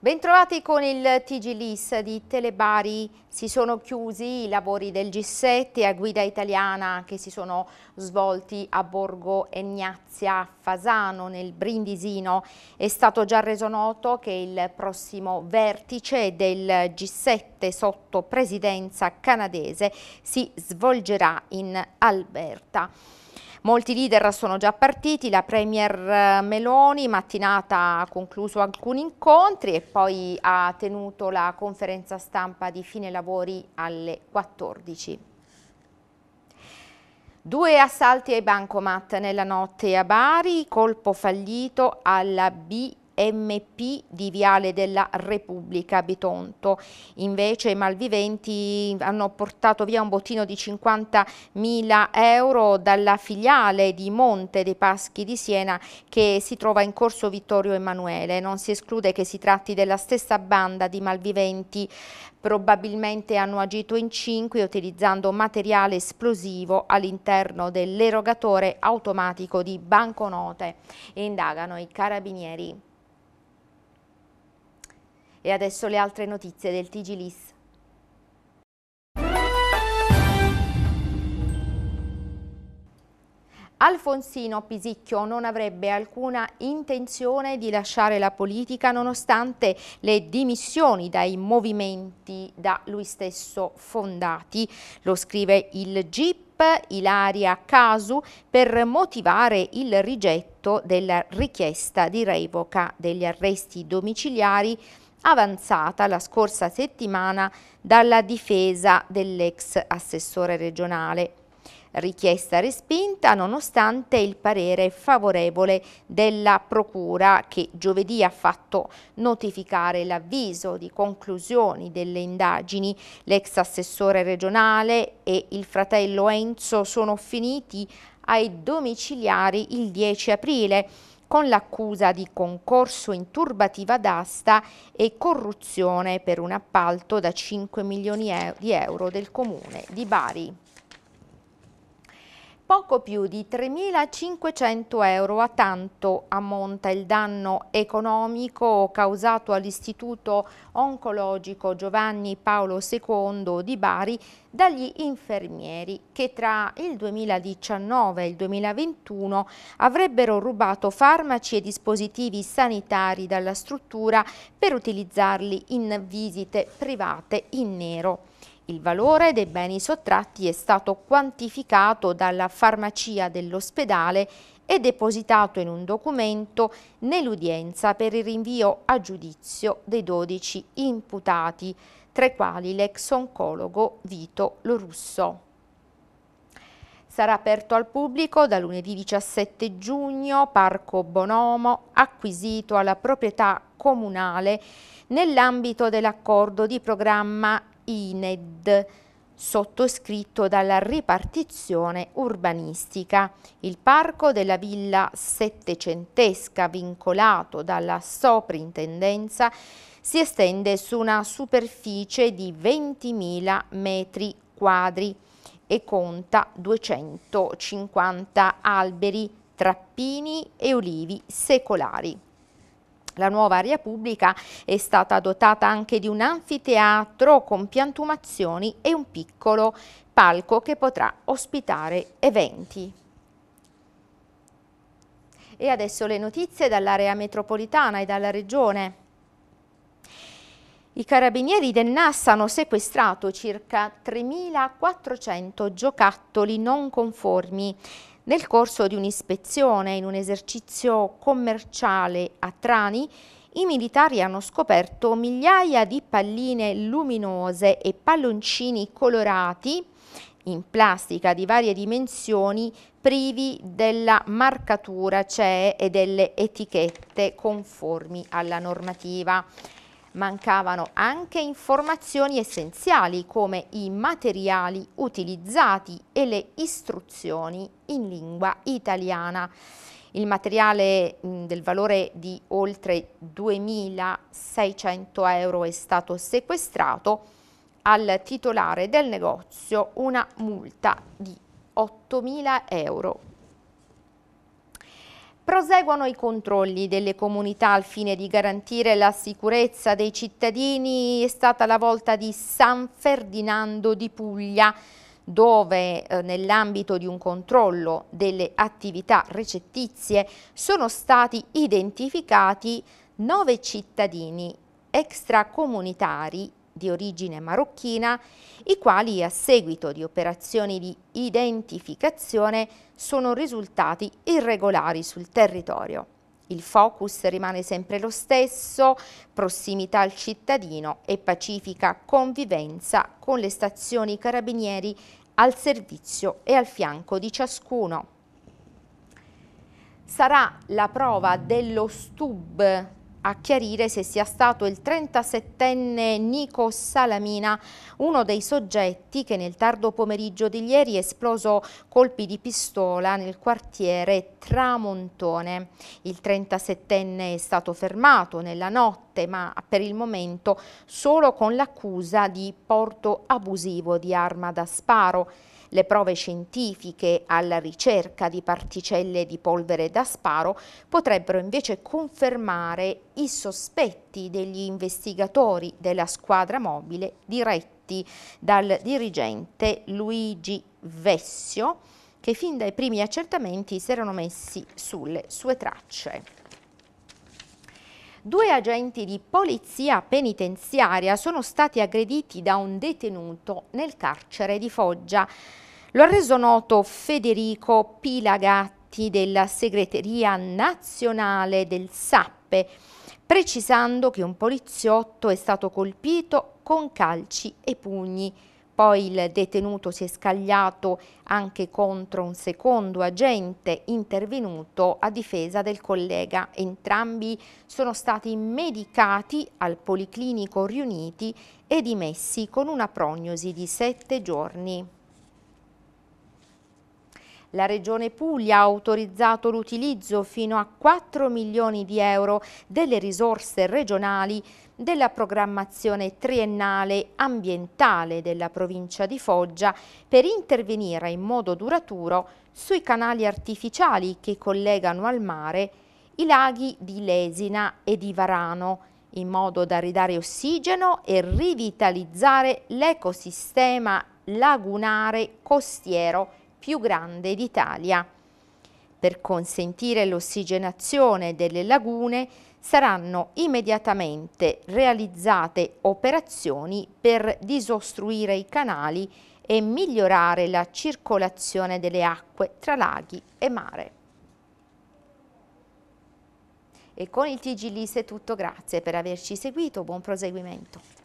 Bentrovati con il TG Lis di Telebari, si sono chiusi i lavori del G7 a guida italiana che si sono svolti a Borgo Egnazia Fasano nel Brindisino. È stato già reso noto che il prossimo vertice del G7 sotto presidenza canadese si svolgerà in Alberta. Molti leader sono già partiti, la Premier eh, Meloni mattinata ha concluso alcuni incontri e poi ha tenuto la conferenza stampa di fine lavori alle 14. Due assalti ai bancomat nella notte a Bari, colpo fallito alla B MP di Viale della Repubblica Bitonto. Invece i malviventi hanno portato via un bottino di 50.000 euro dalla filiale di Monte dei Paschi di Siena che si trova in corso Vittorio Emanuele. Non si esclude che si tratti della stessa banda di malviventi probabilmente hanno agito in cinque utilizzando materiale esplosivo all'interno dell'erogatore automatico di banconote e indagano i carabinieri. E adesso le altre notizie del TG LIS. Alfonsino Pisicchio non avrebbe alcuna intenzione di lasciare la politica nonostante le dimissioni dai movimenti da lui stesso fondati, lo scrive il GIP Ilaria Casu per motivare il rigetto della richiesta di revoca degli arresti domiciliari avanzata la scorsa settimana dalla difesa dell'ex assessore regionale. Richiesta respinta nonostante il parere favorevole della Procura che giovedì ha fatto notificare l'avviso di conclusioni delle indagini. L'ex assessore regionale e il fratello Enzo sono finiti ai domiciliari il 10 aprile con l'accusa di concorso in turbativa d'asta e corruzione per un appalto da 5 milioni di euro del comune di Bari. Poco più di 3.500 euro a tanto ammonta il danno economico causato all'Istituto Oncologico Giovanni Paolo II di Bari dagli infermieri che tra il 2019 e il 2021 avrebbero rubato farmaci e dispositivi sanitari dalla struttura per utilizzarli in visite private in nero. Il valore dei beni sottratti è stato quantificato dalla farmacia dell'ospedale e depositato in un documento nell'udienza per il rinvio a giudizio dei 12 imputati, tra i quali l'ex oncologo Vito Lorusso. Sarà aperto al pubblico da lunedì 17 giugno Parco Bonomo, acquisito alla proprietà comunale nell'ambito dell'accordo di programma INED sottoscritto dalla ripartizione urbanistica. Il parco della villa settecentesca vincolato dalla soprintendenza si estende su una superficie di 20.000 metri quadri e conta 250 alberi, trappini e olivi secolari. La nuova area pubblica è stata dotata anche di un anfiteatro con piantumazioni e un piccolo palco che potrà ospitare eventi. E adesso le notizie dall'area metropolitana e dalla regione. I carabinieri del NAS hanno sequestrato circa 3.400 giocattoli non conformi nel corso di un'ispezione in un esercizio commerciale a Trani, i militari hanno scoperto migliaia di palline luminose e palloncini colorati in plastica di varie dimensioni privi della marcatura CE cioè, e delle etichette conformi alla normativa. Mancavano anche informazioni essenziali come i materiali utilizzati e le istruzioni in lingua italiana. Il materiale del valore di oltre 2.600 euro è stato sequestrato al titolare del negozio una multa di 8.000 euro. Proseguono i controlli delle comunità al fine di garantire la sicurezza dei cittadini. È stata la volta di San Ferdinando di Puglia dove eh, nell'ambito di un controllo delle attività recettizie sono stati identificati nove cittadini extracomunitari di origine marocchina, i quali a seguito di operazioni di identificazione sono risultati irregolari sul territorio. Il focus rimane sempre lo stesso, prossimità al cittadino e pacifica convivenza con le stazioni carabinieri al servizio e al fianco di ciascuno sarà la prova dello STUB a chiarire se sia stato il 37enne Nico Salamina, uno dei soggetti che nel tardo pomeriggio di ieri esploso colpi di pistola nel quartiere Tramontone. Il 37enne è stato fermato nella notte, ma per il momento solo con l'accusa di porto abusivo di arma da sparo le prove scientifiche alla ricerca di particelle di polvere da sparo potrebbero invece confermare i sospetti degli investigatori della squadra mobile diretti dal dirigente Luigi Vessio che fin dai primi accertamenti si erano messi sulle sue tracce. Due agenti di polizia penitenziaria sono stati aggrediti da un detenuto nel carcere di Foggia. Lo ha reso noto Federico Pilagatti della segreteria nazionale del SAPPE, precisando che un poliziotto è stato colpito con calci e pugni poi il detenuto si è scagliato anche contro un secondo agente intervenuto a difesa del collega. Entrambi sono stati medicati al Policlinico riuniti e dimessi con una prognosi di sette giorni. La Regione Puglia ha autorizzato l'utilizzo fino a 4 milioni di euro delle risorse regionali della programmazione triennale ambientale della provincia di Foggia per intervenire in modo duraturo sui canali artificiali che collegano al mare i laghi di Lesina e di Varano, in modo da ridare ossigeno e rivitalizzare l'ecosistema lagunare costiero più grande d'Italia. Per consentire l'ossigenazione delle lagune saranno immediatamente realizzate operazioni per disostruire i canali e migliorare la circolazione delle acque tra laghi e mare. E con il TG Lise è tutto, grazie per averci seguito, buon proseguimento.